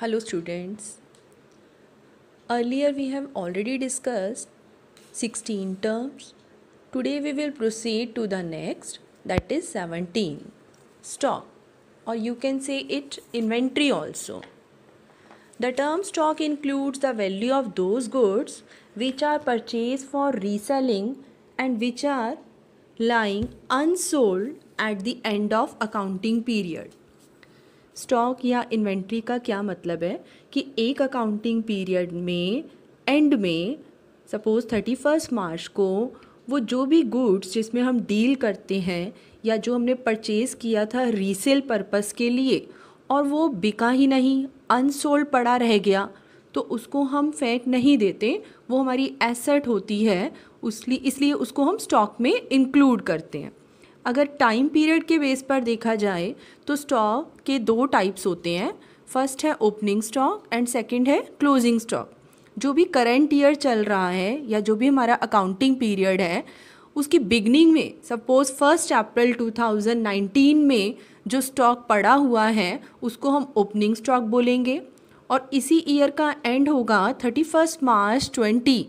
Hello students. Earlier we have already discussed 16 terms. Today we will proceed to the next that is 17. Stock or you can say it inventory also. The term stock includes the value of those goods which are purchased for reselling and which are lying unsold at the end of accounting period. Stock या inventory का क्या मतलब है कि एक accounting period में end में suppose thirty first March को वो जो भी गुड्स जिसमें हम डील करते हैं या जो हमने परचेज़ किया था रीसेल पर्पस के लिए और वो बिका ही नहीं अनसोल्ड पड़ा रह गया तो उसको हम फेंक नहीं देते वो हमारी एसेट होती है उसलिए इसलिए उसको हम स्टॉक में इंक्लूड करते हैं अगर टाइम पीरियड के बेस पर देखा जाए तो स्टॉक के दो टाइप्स होते हैं फर्स्ट है ओपनिंग स्टॉक एंड सेकंड है क्लोजिंग स्टॉक जो भी करंट ईयर चल रहा है या जो भी हमारा अकाउंटिंग पीरियड है उसकी बिगनिंग में सपोज फर्स्ट अप्रैल 2019 में जो स्टॉक पड़ा हुआ है उसको हम ओपनिंग स्टॉक बोलेंगे और इसी ईयर का एंड होगा थर्टी फर्स्ट मार्च ट्वेंटी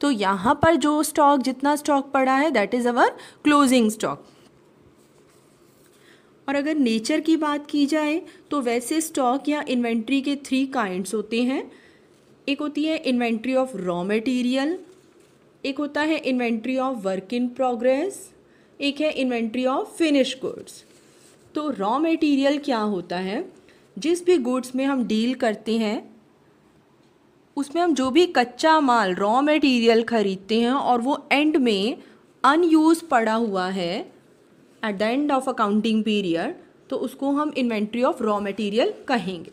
तो यहाँ पर जो स्टॉक जितना स्टॉक पड़ा है that is our closing stock और अगर नेचर की बात की जाए तो वैसे स्टॉक या इन्वेंट्री के थ्री काइंड्स होते हैं एक होती है इन्वेंट्री ऑफ रॉ मटेरियल एक होता है inventory of work in progress एक है इन्वेंट्री ऑफ फिनिश गुड्स तो रॉ मटेरियल क्या होता है जिस भी गुड्स में हम डील करते हैं उसमें हम जो भी कच्चा माल रॉ मटेरियल खरीदते हैं और वो एंड में अनयूज़ पड़ा हुआ है at the end of accounting period तो उसको हम इन्वेंट्री ऑफ रॉ मटेरियल कहेंगे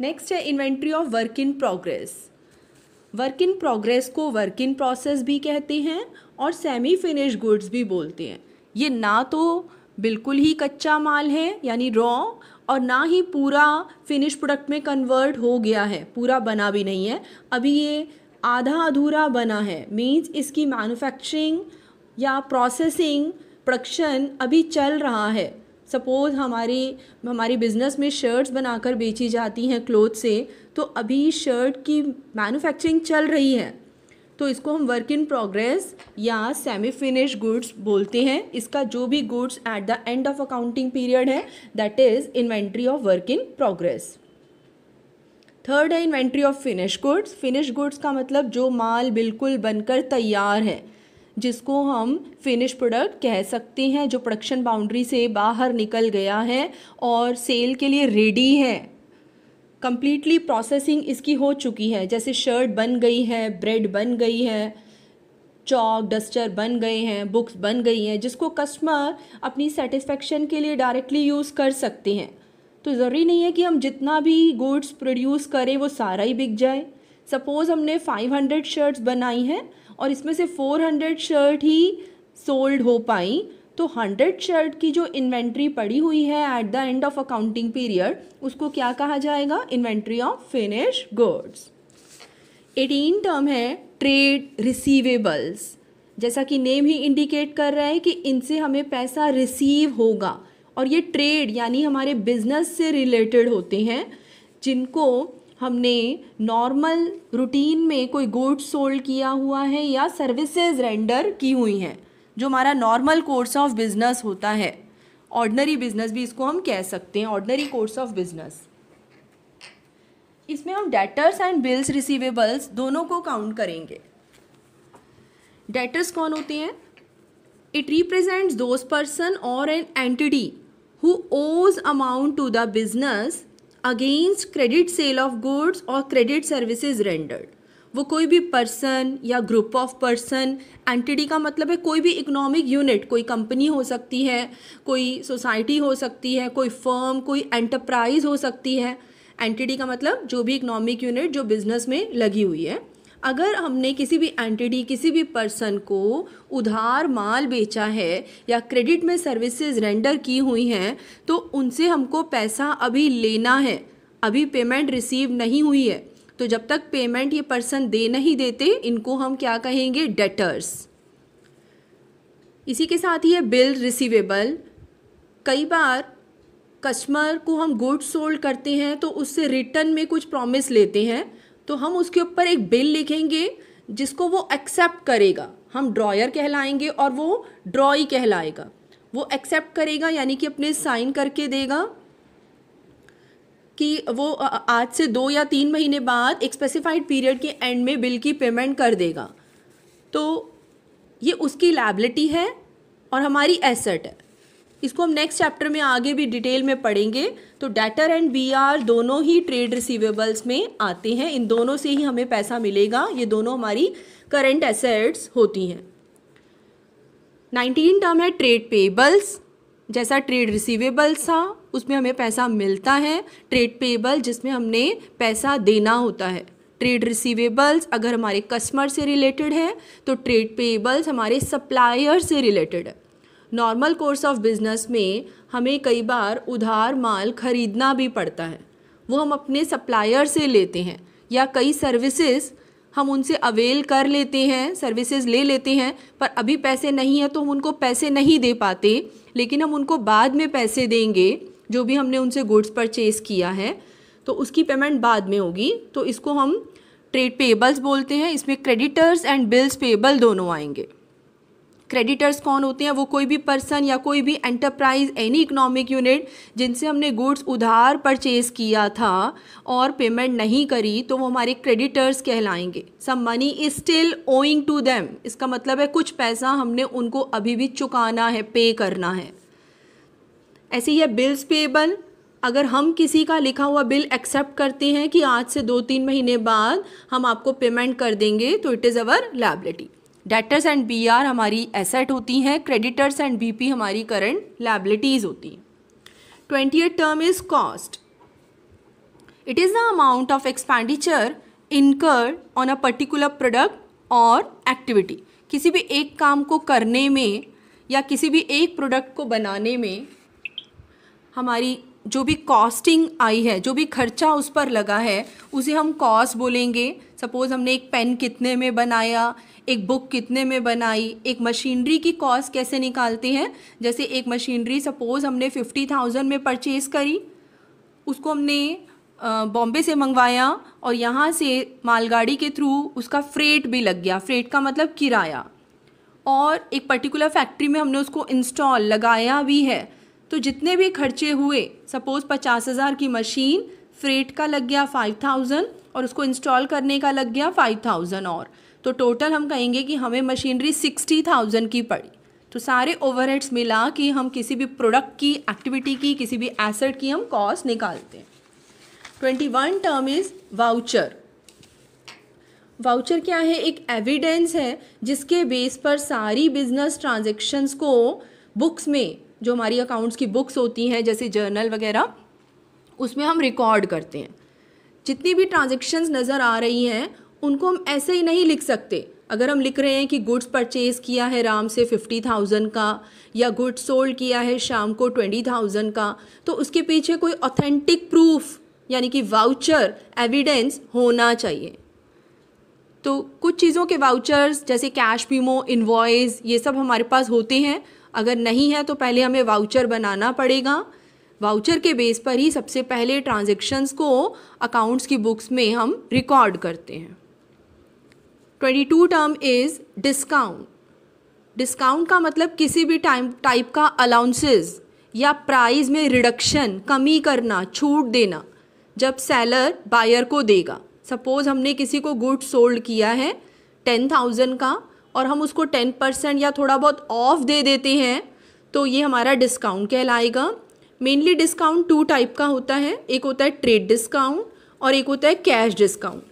नेक्स्ट है inventory of work in progress work in progress को वर्क इन प्रोसेस भी कहते हैं और सेमी फिनिश गुड्स भी बोलते हैं ये ना तो बिल्कुल ही कच्चा माल है यानी रॉ और ना ही पूरा फिनिश प्रोडक्ट में कन्वर्ट हो गया है पूरा बना भी नहीं है अभी ये आधा अधूरा बना है मीन्स इसकी मैन्युफैक्चरिंग या प्रोसेसिंग प्रक्षण अभी चल रहा है सपोज़ हमारी हमारी बिज़नेस में शर्ट्स बनाकर बेची जाती हैं क्लोथ से तो अभी शर्ट की मैन्युफैक्चरिंग चल रही है तो इसको हम वर्क इन प्रोग्रेस या सेमी फिनिश गुड्स बोलते हैं इसका जो भी goods at the end of accounting period है that is inventory of work in progress third है inventory of finish goods finish goods का मतलब जो माल बिल्कुल बनकर तैयार है जिसको हम फिनिश प्रोडक्ट कह सकते हैं जो प्रोडक्शन बाउंड्री से बाहर निकल गया है और सेल के लिए रेडी है कम्प्लीटली प्रोसेसिंग इसकी हो चुकी है जैसे शर्ट बन गई है ब्रेड बन गई है चौक डस्टर बन गए हैं बुक्स बन गई हैं जिसको कस्टमर अपनी सेटिस्फेक्शन के लिए डायरेक्टली यूज़ कर सकते हैं तो ज़रूरी नहीं है कि हम जितना भी गुड्स प्रोड्यूस करें वो सारा ही बिक जाए सपोज़ हमने 500 शर्ट्स बनाई हैं और इसमें से 400 शर्ट ही सोल्ड हो पाई तो 100 शर्ट की जो इन्वेंट्री पड़ी हुई है at the end of accounting period उसको क्या कहा जाएगा inventory of finish goods eighteen term है ट्रेड रिसीवेबल्स जैसा कि नेम ही इंडिकेट कर रहा है कि इनसे हमें पैसा रिसीव होगा और ये ट्रेड यानी हमारे बिजनेस से रिलेटेड होते हैं जिनको हमने नॉर्मल रूटीन में कोई गुड्स सोल्ड किया हुआ है या सर्विसेज रेंडर की हुई हैं जो हमारा नॉर्मल कोर्स ऑफ बिजनेस होता है ऑर्डनरी बिजनेस भी इसको हम कह सकते हैं ऑर्डनरी कोर्स ऑफ बिजनेस इसमें हम डेटर्स एंड बिल्स रिसीवेबल्स दोनों को काउंट करेंगे डेटर्स कौन होते हैं इट रिप्रेजेंट्स दोज पर्सन और an entity who owes amount to the business against credit sale of goods और क्रेडिट सर्विसेज रेंडर्ड वो कोई भी पर्सन या ग्रुप ऑफ पर्सन एंटिटी का मतलब है कोई भी इकोनॉमिक यूनिट कोई कंपनी हो सकती है कोई सोसाइटी हो सकती है कोई फर्म कोई एंटरप्राइज हो सकती है एंटिटी का मतलब जो भी इकोनॉमिक यूनिट जो बिजनेस में लगी हुई है अगर हमने किसी भी एंटिटी किसी भी पर्सन को उधार माल बेचा है या क्रेडिट में सर्विसेज रेंडर की हुई हैं तो उनसे हमको पैसा अभी लेना है अभी पेमेंट रिसीव नहीं हुई है तो जब तक पेमेंट ये पर्सन दे नहीं देते इनको हम क्या कहेंगे डेटर्स इसी के साथ ही है बिल रिसीवेबल कई बार कस्टमर को हम गुड्स सोल्ड करते हैं तो उससे रिटर्न में कुछ प्रॉमिस लेते हैं तो हम उसके ऊपर एक बिल लिखेंगे जिसको वो एक्सेप्ट करेगा हम ड्रॉयर कहलाएंगे और वो ड्रॉई कहलाएगा वो एक्सेप्ट करेगा यानी कि अपने साइन करके देगा कि वो आज से दो या तीन महीने बाद एक स्पेसिफाइड पीरियड के एंड में बिल की पेमेंट कर देगा तो ये उसकी लाइबिलिटी है और हमारी एसेट है इसको हम नेक्स्ट चैप्टर में आगे भी डिटेल में पढ़ेंगे तो डेटर एंड बीआर दोनों ही ट्रेड रिसीवेबल्स में आते हैं इन दोनों से ही हमें पैसा मिलेगा ये दोनों हमारी करंट एसेट्स होती हैं नाइनटीन टर्म है ट्रेड पेबल्स जैसा ट्रेड रिसीवेबल्स था उसमें हमें पैसा मिलता है ट्रेड पेबल जिसमें हमने पैसा देना होता है ट्रेड रिसीवेबल्स अगर हमारे कस्टमर से रिलेटेड है तो ट्रेड पेबल्स हमारे सप्लायर से रिलेटेड है नॉर्मल कोर्स ऑफ बिज़नेस में हमें कई बार उधार माल खरीदना भी पड़ता है वो हम अपने सप्लायर से लेते हैं या कई सर्विसेज हम उनसे अवेल कर लेते हैं सर्विसेज ले लेते हैं पर अभी पैसे नहीं है तो हम उनको पैसे नहीं दे पाते लेकिन हम उनको बाद में पैसे देंगे जो भी हमने उनसे गुड्स परचेज किया है तो उसकी पेमेंट बाद में होगी तो इसको हम ट्रेड पेबल्स बोलते हैं इसमें क्रेडिटर्स एंड बिल्स पेबल दोनों आएंगे क्रेडिटर्स कौन होते हैं वो कोई भी पर्सन या कोई भी एंटरप्राइज एनी इकोनॉमिक यूनिट जिनसे हमने गुड्स उधार परचेज किया था और पेमेंट नहीं करी तो वो हमारे क्रेडिटर्स कहलाएंगे some money is still owing to them इसका मतलब है कुछ पैसा हमने उनको अभी भी चुकाना है पे करना है ऐसे ही है बिल्स पेबल अगर हम किसी का लिखा हुआ बिल एक्सेप्ट करते हैं कि आज से दो तीन महीने बाद हम आपको पेमेंट कर देंगे तो it is our liability debtors and B R हमारी एसेट होती हैं क्रेडिटर्स एंड बी पी हमारी करंट लाइबिलिटीज़ होती हैं twenty term is cost it is the amount of expenditure incur on a particular product और एक्टिविटी किसी भी एक काम को करने में या किसी भी एक प्रोडक्ट को बनाने में हमारी जो भी कॉस्टिंग आई है जो भी खर्चा उस पर लगा है उसे हम कॉस्ट बोलेंगे सपोज़ हमने एक पेन कितने में बनाया एक बुक कितने में बनाई एक मशीनरी की कॉस्ट कैसे निकालते हैं जैसे एक मशीनरी सपोज़ हमने फिफ्टी थाउजेंड में परचेज़ करी उसको हमने बॉम्बे से मंगवाया और यहाँ से मालगाड़ी के थ्रू उसका फ्रेट भी लग गया फ्रेट का मतलब किराया और एक पर्टिकुलर फैक्ट्री में हमने उसको इंस्टॉल लगाया भी है तो जितने भी खर्चे हुए सपोज़ पचास हज़ार की मशीन फ्रेट का लग गया फाइव थाउजेंड और उसको इंस्टॉल करने का लग गया फाइव थाउजेंड और तो टोटल हम कहेंगे कि हमें मशीनरी सिक्सटी थाउजेंड की पड़ी तो सारे ओवरहेड्स मिला कि हम किसी भी प्रोडक्ट की एक्टिविटी की किसी भी एसेट की हम कॉस्ट निकालते हैं twenty one term is voucher voucher क्या है एक एविडेंस है जिसके बेस पर सारी बिजनेस ट्रांजेक्शन्स को बुक्स में जो हमारी अकाउंट्स की बुक्स होती हैं जैसे जर्नल वगैरह उसमें हम रिकॉर्ड करते हैं जितनी भी ट्रांजेक्शन्स नज़र आ रही हैं उनको हम ऐसे ही नहीं लिख सकते अगर हम लिख रहे हैं कि गुड्स परचेज किया है राम से फिफ्टी थाउजेंड का या गुड्स सोल्ड किया है शाम को ट्वेंटी थाउजेंड का तो उसके पीछे कोई ऑथेंटिक प्रूफ यानी कि वाउचर एविडेंस होना चाहिए तो कुछ चीज़ों के वाउचर्स जैसे कैश बीमो इन्वॉइस ये सब हमारे पास होते हैं अगर नहीं है तो पहले हमें वाउचर बनाना पड़ेगा वाउचर के बेस पर ही सबसे पहले ट्रांजेक्शन्स को अकाउंट्स की बुक्स में हम रिकॉर्ड करते हैं twenty two term is discount discount का मतलब किसी भी टाइम टाइप का अलाउंसेस या प्राइस में रिडक्शन कमी करना छूट देना जब सेलर बायर को देगा सपोज़ हमने किसी को गुड सोल्ड किया है टेन थाउजेंड का और हम उसको टेन परसेंट या थोड़ा बहुत ऑफ दे देते हैं तो ये हमारा डिस्काउंट कहलाएगा मेनली डिस्काउंट टू टाइप का होता है एक होता है ट्रेड डिस्काउंट और एक होता है कैश डिस्काउंट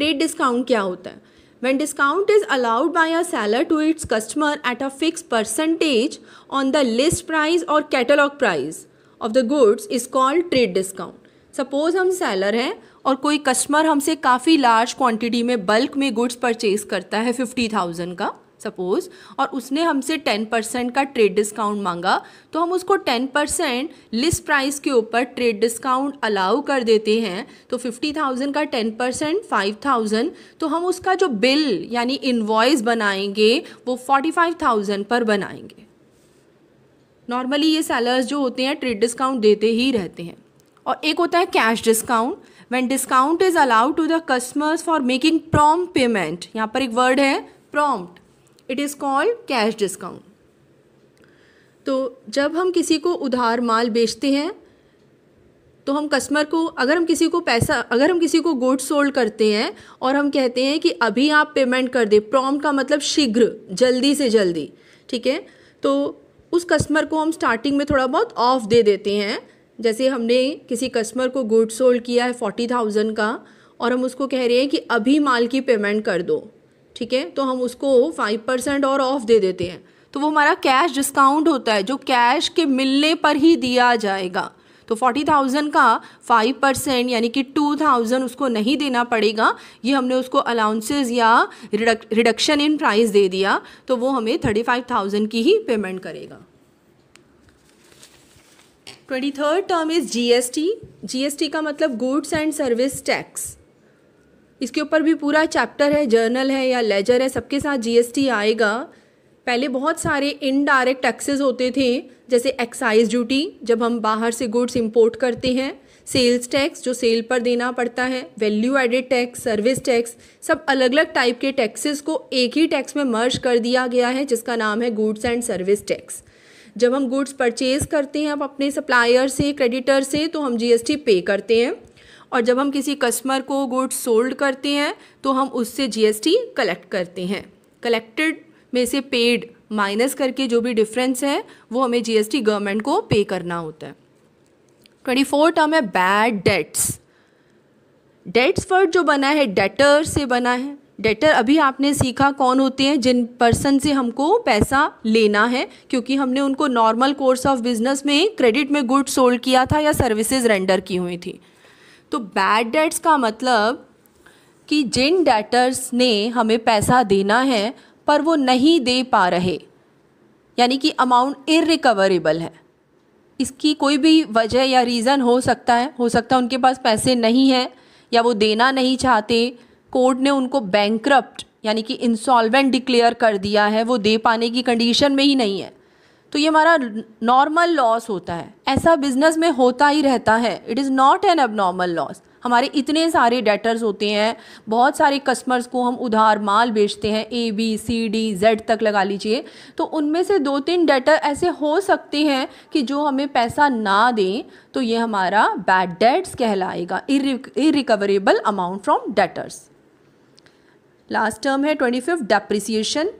ट्रेड डिस्काउंट क्या होता है when discount is allowed by a seller to its customer at a fix percentage on the list price और catalogue price of the goods is called trade discount suppose हम seller हैं और कोई customer हमसे काफ़ी लार्ज क्वान्टिटी में bulk में goods purchase करता है फिफ्टी थाउजेंड का सपोज़ और उसने हमसे टेन परसेंट का ट्रेड डिस्काउंट मांगा तो हम उसको टेन परसेंट लिस्ट प्राइस के ऊपर ट्रेड डिस्काउंट अलाउ कर देते हैं तो फिफ्टी थाउजेंड का टेन परसेंट फाइव थाउजेंड तो हम उसका जो बिल यानी इन्वॉइस बनाएंगे वो फोर्टी फाइव थाउजेंड पर बनाएंगे नॉर्मली ये सेलर्स जो होते हैं ट्रेड डिस्काउंट देते ही रहते हैं और एक होता है cash discount when discount is allowed to the customers for making prompt payment यहाँ पर एक वर्ड है prompt it is called cash discount तो जब हम किसी को उधार माल बेचते हैं तो हम कस्टमर को अगर हम किसी को पैसा अगर हम किसी को गुड सोल्ड करते हैं और हम कहते हैं कि अभी आप पेमेंट कर दे प्रॉम का मतलब शीघ्र जल्दी से जल्दी ठीक है तो उस कस्टमर को हम स्टार्टिंग में थोड़ा बहुत ऑफ दे देते हैं जैसे हमने किसी कस्टमर को गुड सोल्ड किया है फोर्टी थाउजेंड का और हम उसको कह रहे हैं कि अभी माल की पेमेंट कर दो ठीक है तो हम उसको फाइव परसेंट और ऑफ दे देते हैं तो वो हमारा कैश डिस्काउंट होता है जो कैश के मिलने पर ही दिया जाएगा तो फोर्टी थाउजेंड का फाइव परसेंट यानी कि टू थाउजेंड उसको नहीं देना पड़ेगा ये हमने उसको अलाउंसेज या रिडक्शन इन प्राइस दे दिया तो वो हमें थर्टी फाइव थाउजेंड की ही पेमेंट करेगा twenty third term is GST GST का मतलब गुड्स एंड सर्विस टैक्स इसके ऊपर भी पूरा चैप्टर है जर्नल है या लेजर है सबके साथ जीएसटी आएगा पहले बहुत सारे इनडायरेक्ट टैक्सेस होते थे जैसे एक्साइज ड्यूटी जब हम बाहर से गुड्स इंपोर्ट करते हैं सेल्स टैक्स जो सेल पर देना पड़ता है value added tax service tax सब अलग अलग टाइप के टैक्सेस को एक ही टैक्स में मर्ज कर दिया गया है जिसका नाम है गुड्स एंड सर्विस टैक्स जब हम गुड्स परचेज करते हैं अब अपने सप्लायर से क्रेडिटर से तो हम जीएसटी पे करते हैं और जब हम किसी कस्टमर को गुड्स सोल्ड करते हैं तो हम उससे जीएसटी कलेक्ट करते हैं कलेक्टेड में से पेड माइनस करके जो भी डिफरेंस है वो हमें जीएसटी गवर्नमेंट को पे करना होता है ट्वेंटी फोर टर्म है बैड डेट्स डेट्स वर्ड जो बना है डेटर से बना है डेटर अभी आपने सीखा कौन होते हैं जिन पर्सन से हमको पैसा लेना है क्योंकि हमने उनको नॉर्मल कोर्स ऑफ बिजनेस में क्रेडिट में गुड्स सोल्ड किया था या सर्विसेज रेंडर की हुई थी तो बैड डेट्स का मतलब कि जिन डेटर्स ने हमें पैसा देना है पर वो नहीं दे पा रहे यानी कि अमाउंट इरिकवरेबल है इसकी कोई भी वजह या रीज़न हो सकता है हो सकता है उनके पास पैसे नहीं हैं या वो देना नहीं चाहते कोर्ट ने उनको बैंक्रप्ट यानी कि इंसॉल्वेंट डिक्लेयर कर दिया है वो दे पाने की कंडीशन में ही नहीं है तो ये हमारा नॉर्मल लॉस होता है ऐसा बिजनेस में होता ही रहता है it is not an normal loss हमारे इतने सारे डेटर्स होते हैं बहुत सारे कस्टमर्स को हम उधार माल बेचते हैं A B C D Z तक लगा लीजिए तो उनमें से दो तीन डेटर ऐसे हो सकते हैं कि जो हमें पैसा ना दें तो ये हमारा बैड डेट्स कहलाएगा irrecoverable amount from debtors last term है ट्वेंटी फिफ्थ डेप्रिसिएशन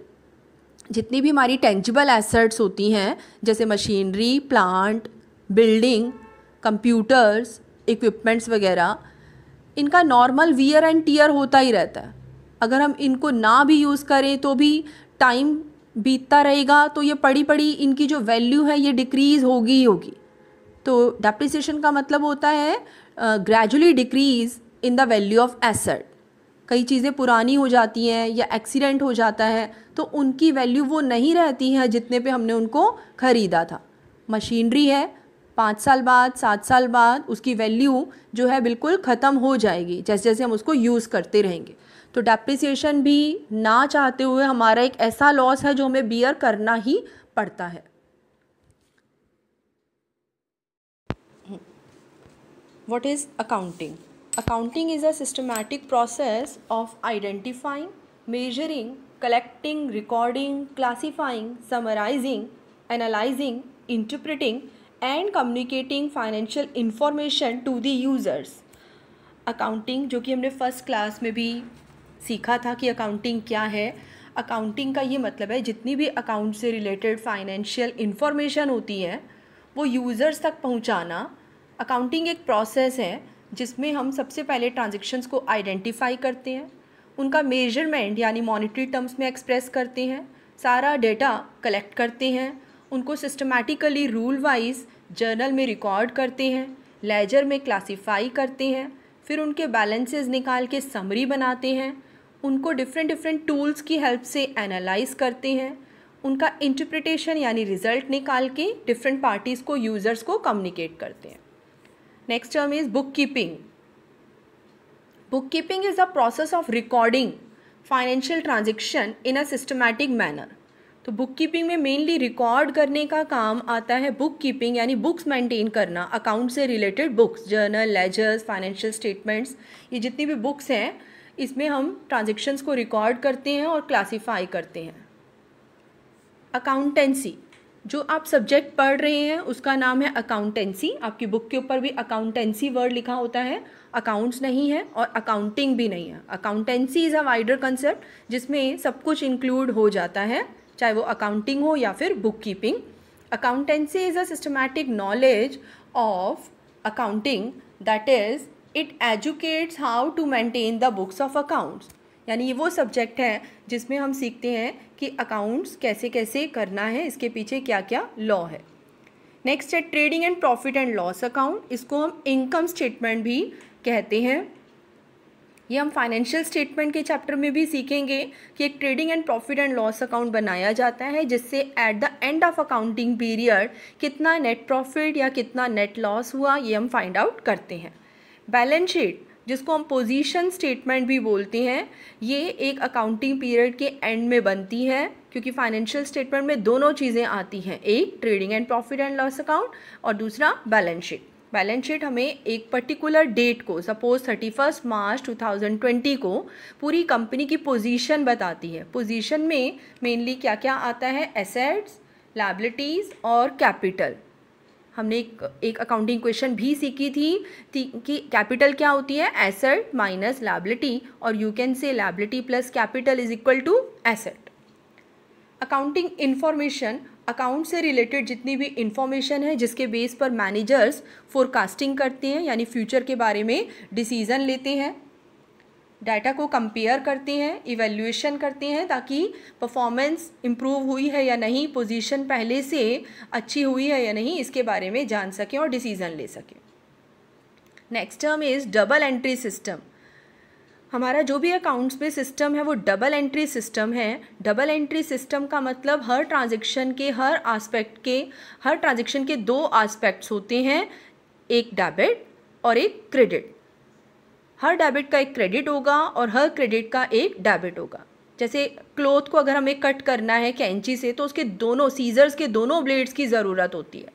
जितनी भी हमारी टेंजिबल एसेट्स होती हैं जैसे machinery plant building computers equipments वगैरह इनका नॉर्मल वियर एंड टीयर होता ही रहता है अगर हम इनको ना भी यूज़ करें तो भी टाइम बीतता रहेगा तो ये पड़ी पड़ी इनकी जो वैल्यू है ये डिक्रीज़ होगी ही होगी तो डेप्रिसिएशन का मतलब होता है gradually decrease in the value of asset कई चीज़ें पुरानी हो जाती हैं या एक्सीडेंट हो जाता है तो उनकी वैल्यू वो नहीं रहती है जितने पे हमने उनको ख़रीदा था मशीनरी है पाँच साल बाद सात साल बाद उसकी वैल्यू जो है बिल्कुल ख़त्म हो जाएगी जैसे जैसे हम उसको यूज़ करते रहेंगे तो डेप्रिसिएशन भी ना चाहते हुए हमारा एक ऐसा लॉस है जो हमें बियर करना ही पड़ता है what is accounting accounting is a systematic process of identifying measuring collecting recording classifying summarising analysing interpreting and communicating financial information to the users accounting जो कि हमने फर्स्ट क्लास में भी सीखा था कि अकाउंटिंग क्या है अकाउंटिंग का ये मतलब है जितनी भी अकाउंट से रिलेटेड फाइनेंशियल इंफॉर्मेशन होती है वो यूज़र्स तक पहुँचाना अकाउंटिंग एक प्रोसेस है जिसमें हम सबसे पहले ट्रांजेक्शन्स को आइडेंटिफाई करते हैं उनका मेजरमेंट यानी मॉनिटरी टर्म्स में एक्सप्रेस करते हैं सारा डेटा कलेक्ट करते हैं उनको सिस्टमेटिकली रूल वाइज जर्नल में रिकॉर्ड करते हैं लेजर में क्लासिफाई करते हैं फिर उनके बैलेंसेस निकाल के समरी बनाते हैं उनको डिफरेंट डिफरेंट टूल्स की हेल्प से एनालाइज करते हैं उनका इंटरप्रिटेशन यानी रिज़ल्ट निकाल के डिफरेंट पार्टीज़ को यूज़र्स को कम्युनिकेट करते हैं next term is book keeping book keeping is the process of recording financial transaction in a systematic manner तो बुक कीपिंग में मेनली रिकॉर्ड करने का काम आता है बुक कीपिंग यानी बुक्स मेंटेन करना अकाउंट से related books journal ledgers financial statements ये जितनी भी बुक्स हैं इसमें हम ट्रांजेक्शन्स को रिकॉर्ड करते हैं और क्लासीफाई करते हैं अकाउंटेंसी जो आप सब्जेक्ट पढ़ रहे हैं उसका नाम है अकाउंटेंसी आपकी बुक के ऊपर भी अकाउंटेंसी वर्ड लिखा होता है अकाउंट्स नहीं है और अकाउंटिंग भी नहीं है accountancy is a wider concept जिसमें सब कुछ इंक्लूड हो जाता है चाहे वो अकाउंटिंग हो या फिर book keeping accountancy is a systematic knowledge of accounting that is it educates how to maintain the books of accounts यानी ये वो सब्जेक्ट है जिसमें हम सीखते हैं कि अकाउंट्स कैसे कैसे करना है इसके पीछे क्या क्या लॉ है नेक्स्ट है trading and profit and loss account इसको हम इनकम स्टेटमेंट भी कहते हैं ये हम फाइनेंशियल स्टेटमेंट के चैप्टर में भी सीखेंगे कि एक trading and profit and loss account बनाया जाता है जिससे at the end of accounting period कितना नेट प्रॉफिट या कितना नेट लॉस हुआ ये हम फाइंड आउट करते हैं बैलेंस शीट जिसको हम पोजीशन स्टेटमेंट भी बोलते हैं ये एक अकाउंटिंग पीरियड के एंड में बनती है क्योंकि फाइनेंशियल स्टेटमेंट में दोनों चीज़ें आती हैं एक trading and profit and loss account और दूसरा बैलेंस शीट बैलेंस शीट हमें एक पर्टिकुलर डेट को सपोज थर्टी फर्स्ट मार्च 2020 को पूरी कंपनी की पोजीशन बताती है पोजीशन में मेनली क्या क्या आता है एसेट्स लाइबिलिटीज़ और कैपिटल हमने एक, एक अकाउंटिंग क्वेश्चन भी सीखी थी, थी कि कैपिटल क्या होती है एसेट माइनस लाइबिलिटी और you can say liability plus capital is equal to asset accounting information account से रिलेटेड जितनी भी इन्फॉर्मेशन है जिसके बेस पर मैनेजर्स फोरकास्टिंग करते हैं यानी फ्यूचर के बारे में डिसीज़न लेते हैं डाटा को कंपेयर करते हैं इवेल्यूएशन करते हैं ताकि परफॉर्मेंस इम्प्रूव हुई है या नहीं पोजीशन पहले से अच्छी हुई है या नहीं इसके बारे में जान सकें और डिसीज़न ले सकें next term is double entry system हमारा जो भी अकाउंट्स में सिस्टम है वो डबल एंट्री सिस्टम है डबल एंट्री सिस्टम का मतलब हर ट्रांजेक्शन के हर आस्पेक्ट के हर ट्रांज़ेक्शन के दो आस्पेक्ट्स होते हैं एक डेबिट और एक क्रेडिट हर डेबिट का एक क्रेडिट होगा और हर क्रेडिट का एक डेबिट होगा जैसे क्लोथ को अगर हमें कट करना है कैंची से तो उसके दोनों सीजर्स के दोनों ब्लेड्स की ज़रूरत होती है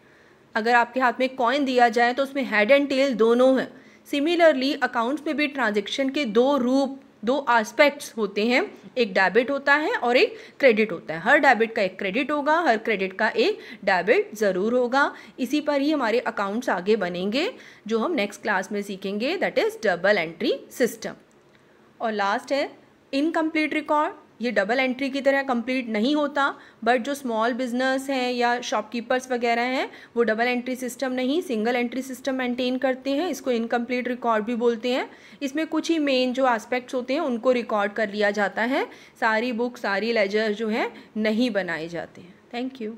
अगर आपके हाथ में कॉइन दिया जाए तो उसमें हेड एंड टेल दोनों हैं सिमिलरली अकाउंट्स में भी ट्रांजेक्शन के दो रूप दो आस्पेक्ट्स होते हैं एक डेबिट होता है और एक क्रेडिट होता है हर डेबिट का एक क्रेडिट होगा हर क्रेडिट का एक डेबिट ज़रूर होगा इसी पर ही हमारे अकाउंट्स आगे बनेंगे जो हम नेक्स्ट क्लास में सीखेंगे that is double entry system और लास्ट है इनकम्प्लीट रिकॉर्ड ये डबल एंट्री की तरह कंप्लीट नहीं होता बट जो स्मॉल बिजनेस हैं या शॉपकीपर्स वगैरह हैं वो डबल एंट्री सिस्टम नहीं सिंगल एंट्री सिस्टम मेंटेन करते हैं इसको इनकम्प्लीट रिकॉर्ड भी बोलते हैं इसमें कुछ ही मेन जो एस्पेक्ट्स होते हैं उनको रिकॉर्ड कर लिया जाता है सारी बुक सारी लेजर जो है नहीं बनाए जाते हैं थैंक यू